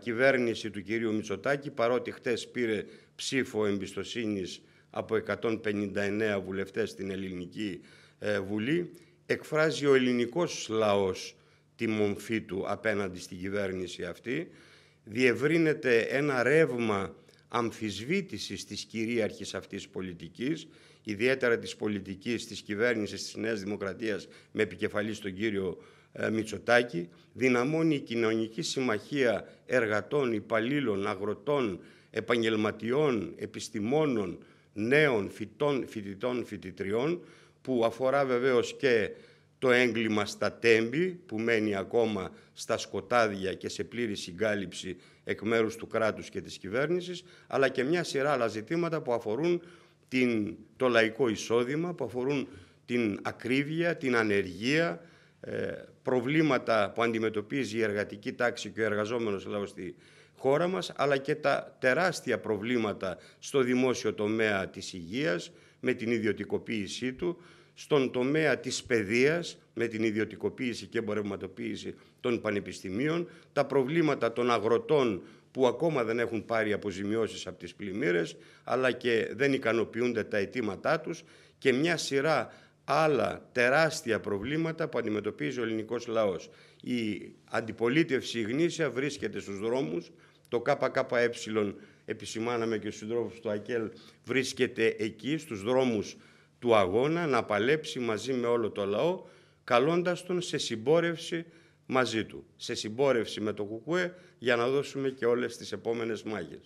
κυβέρνηση του κυρίου Μητσοτάκη, παρότι χτες πήρε ψήφο εμπιστοσύνης από 159 βουλευτές στην Ελληνική ε, Βουλή, εκφράζει ο ελληνικός λαός τη μομφή του απέναντι στην κυβέρνηση αυτή, διευρύνεται ένα ρεύμα αμφισβήτησης της κυρίαρχης αυτής πολιτικής, ιδιαίτερα της πολιτικής της κυβέρνησης της Νέας Δημοκρατίας με επικεφαλής στον κύριο ε, Μητσοτάκη, δυναμώνει η κοινωνική συμμαχία εργατών, υπαλλήλων, αγροτών, επαγγελματιών, επιστημόνων, νέων φυτών, φοιτητών, φοιτητριών, που αφορά βεβαίως και το έγκλημα στα τέμπη που μένει ακόμα στα σκοτάδια και σε πλήρη συγκάλυψη εκ μέρους του κράτους και της κυβέρνησης, αλλά και μια σειρά άλλα ζητήματα που αφορούν την, το λαϊκό εισόδημα, που αφορούν την ακρίβεια, την ανεργία, ε, προβλήματα που αντιμετωπίζει η εργατική τάξη και ο εργαζόμενος λαός στη χώρα μας, αλλά και τα τεράστια προβλήματα στο δημόσιο τομέα της υγείας, με την ιδιωτικοποίησή του, στον τομέα της παιδείας με την ιδιωτικοποίηση και εμπορευματοποίηση των πανεπιστημίων, τα προβλήματα των αγροτών που ακόμα δεν έχουν πάρει αποζημιώσεις από τις πλημμύρες, αλλά και δεν ικανοποιούνται τα αιτήματά τους και μια σειρά άλλα τεράστια προβλήματα που αντιμετωπίζει ο ελληνικός λαός. Η αντιπολίτευση γνήσια βρίσκεται στους δρόμους, το ΚΚΕ επισημάναμε και στους δρόμους του ΑΚΕΛ βρίσκεται εκεί στους δρόμους του αγώνα να παλέψει μαζί με όλο το λαό καλώντας τον σε συμπόρευση μαζί του. Σε συμπόρευση με το ΚΚΕ για να δώσουμε και όλες τις επόμενες μάχες.